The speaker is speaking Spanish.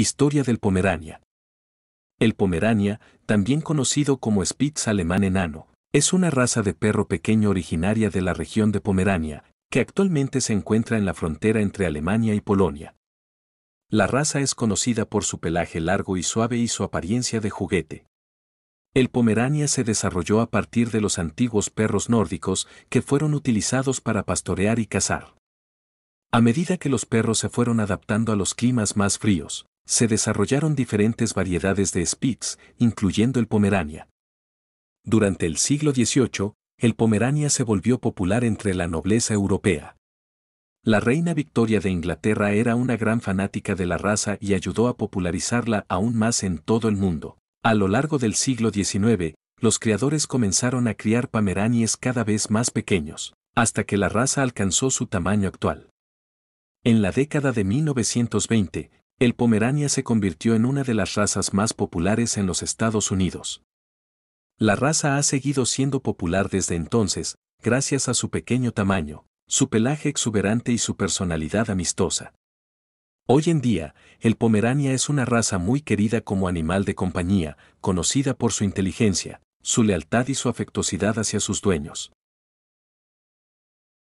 Historia del Pomerania. El Pomerania, también conocido como Spitz alemán enano, es una raza de perro pequeño originaria de la región de Pomerania, que actualmente se encuentra en la frontera entre Alemania y Polonia. La raza es conocida por su pelaje largo y suave y su apariencia de juguete. El Pomerania se desarrolló a partir de los antiguos perros nórdicos que fueron utilizados para pastorear y cazar. A medida que los perros se fueron adaptando a los climas más fríos, se desarrollaron diferentes variedades de Spitz, incluyendo el Pomerania. Durante el siglo XVIII, el Pomerania se volvió popular entre la nobleza europea. La reina Victoria de Inglaterra era una gran fanática de la raza y ayudó a popularizarla aún más en todo el mundo. A lo largo del siglo XIX, los criadores comenzaron a criar pomeranies cada vez más pequeños, hasta que la raza alcanzó su tamaño actual. En la década de 1920, el Pomerania se convirtió en una de las razas más populares en los Estados Unidos. La raza ha seguido siendo popular desde entonces, gracias a su pequeño tamaño, su pelaje exuberante y su personalidad amistosa. Hoy en día, el Pomerania es una raza muy querida como animal de compañía, conocida por su inteligencia, su lealtad y su afectuosidad hacia sus dueños.